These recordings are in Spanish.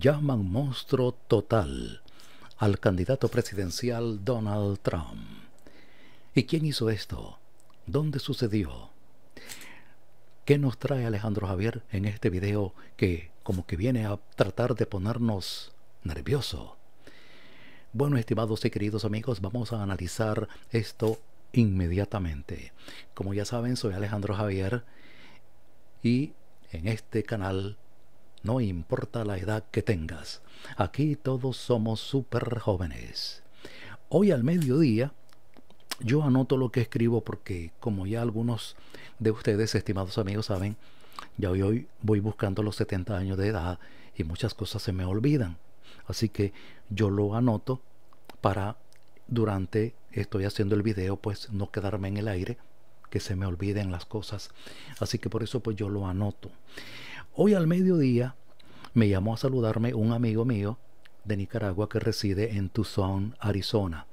llaman monstruo total al candidato presidencial Donald Trump. ¿Y quién hizo esto? ¿Dónde sucedió? ¿Qué nos trae Alejandro Javier en este video que como que viene a tratar de ponernos nervioso? Bueno, estimados y queridos amigos, vamos a analizar esto inmediatamente. Como ya saben, soy Alejandro Javier y en este canal no importa la edad que tengas. Aquí todos somos súper jóvenes. Hoy al mediodía yo anoto lo que escribo porque como ya algunos de ustedes, estimados amigos, saben, ya hoy voy buscando los 70 años de edad y muchas cosas se me olvidan. Así que yo lo anoto para durante estoy haciendo el video, pues no quedarme en el aire, que se me olviden las cosas. Así que por eso pues yo lo anoto. Hoy al mediodía me llamó a saludarme un amigo mío de Nicaragua que reside en Tucson, Arizona.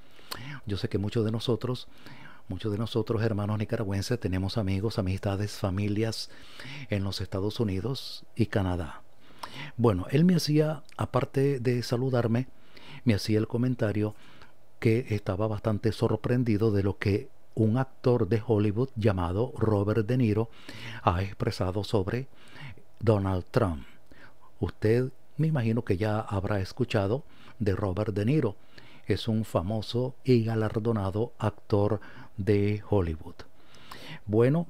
Yo sé que muchos de nosotros, muchos de nosotros hermanos nicaragüenses, tenemos amigos, amistades, familias en los Estados Unidos y Canadá. Bueno, él me hacía, aparte de saludarme, me hacía el comentario que estaba bastante sorprendido de lo que un actor de Hollywood llamado Robert De Niro ha expresado sobre Donald Trump. Usted me imagino que ya habrá escuchado de Robert De Niro. Es un famoso y galardonado actor de Hollywood. Bueno,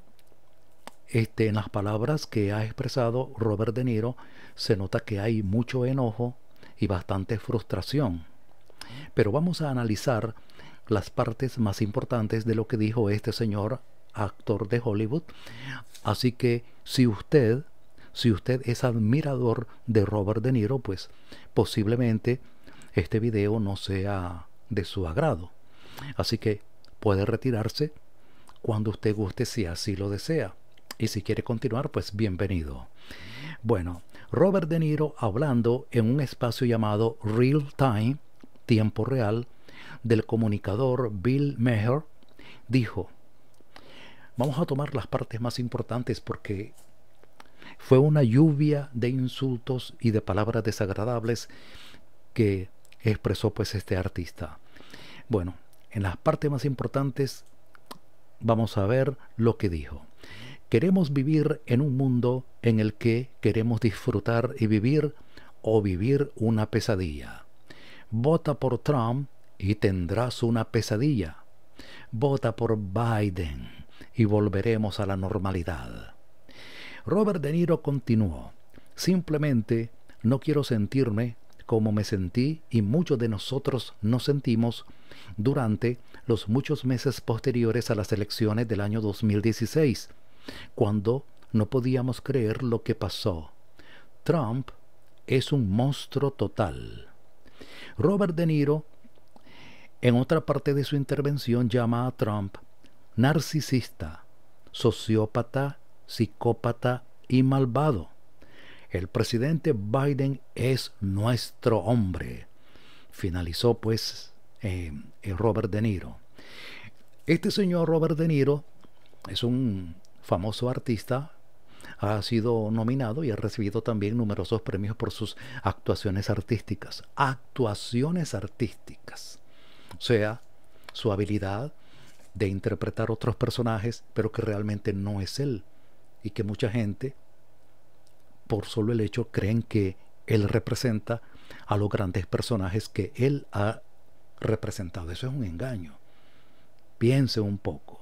este, en las palabras que ha expresado Robert De Niro se nota que hay mucho enojo y bastante frustración. Pero vamos a analizar las partes más importantes de lo que dijo este señor actor de Hollywood. Así que si usted si usted es admirador de Robert De Niro, pues posiblemente este video no sea de su agrado. Así que puede retirarse cuando usted guste si así lo desea. Y si quiere continuar, pues bienvenido. Bueno, Robert De Niro hablando en un espacio llamado Real Time, tiempo real, del comunicador Bill Meher, dijo, vamos a tomar las partes más importantes porque fue una lluvia de insultos y de palabras desagradables que expresó pues este artista. Bueno, en las partes más importantes vamos a ver lo que dijo. Queremos vivir en un mundo en el que queremos disfrutar y vivir o vivir una pesadilla. Vota por Trump y tendrás una pesadilla. Vota por Biden y volveremos a la normalidad. Robert De Niro continuó, simplemente no quiero sentirme como me sentí y muchos de nosotros nos sentimos durante los muchos meses posteriores a las elecciones del año 2016, cuando no podíamos creer lo que pasó. Trump es un monstruo total. Robert De Niro, en otra parte de su intervención, llama a Trump narcisista, sociópata psicópata y malvado. El presidente Biden es nuestro hombre. Finalizó pues em, Robert De Niro. Este señor Robert De Niro es un famoso artista, ha sido nominado y ha recibido también numerosos premios por sus actuaciones artísticas. Actuaciones artísticas. O sea, su habilidad de interpretar otros personajes, pero que realmente no es él y que mucha gente, por solo el hecho, creen que él representa a los grandes personajes que él ha representado. Eso es un engaño. Piense un poco.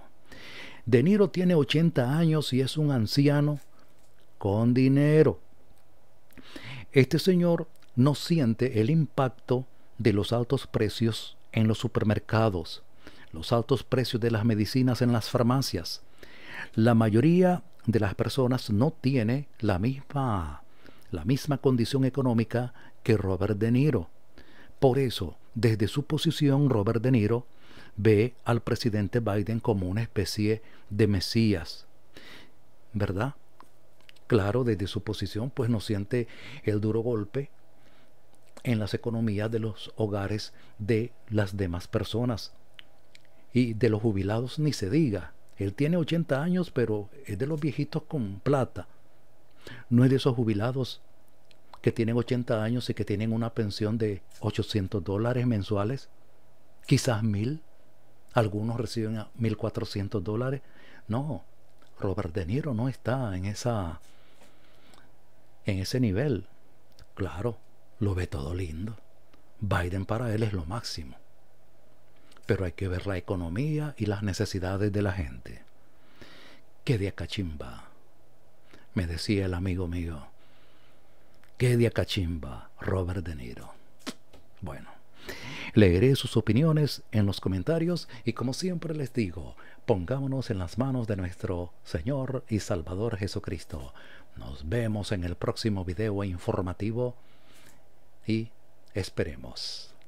De Niro tiene 80 años y es un anciano con dinero. Este señor no siente el impacto de los altos precios en los supermercados, los altos precios de las medicinas en las farmacias, la mayoría de las personas no tiene la misma, la misma condición económica que Robert De Niro. Por eso, desde su posición, Robert De Niro ve al presidente Biden como una especie de Mesías. ¿Verdad? Claro, desde su posición, pues no siente el duro golpe en las economías de los hogares de las demás personas. Y de los jubilados ni se diga. Él tiene 80 años, pero es de los viejitos con plata. No es de esos jubilados que tienen 80 años y que tienen una pensión de 800 dólares mensuales, quizás mil. Algunos reciben a 1.400 dólares. No, Robert De Niro no está en esa en ese nivel. Claro, lo ve todo lindo. Biden para él es lo máximo pero hay que ver la economía y las necesidades de la gente. ¡Qué de cachimba! Me decía el amigo mío. ¡Qué de cachimba! Robert De Niro. Bueno, leeré sus opiniones en los comentarios y como siempre les digo, pongámonos en las manos de nuestro Señor y Salvador Jesucristo. Nos vemos en el próximo video informativo y esperemos.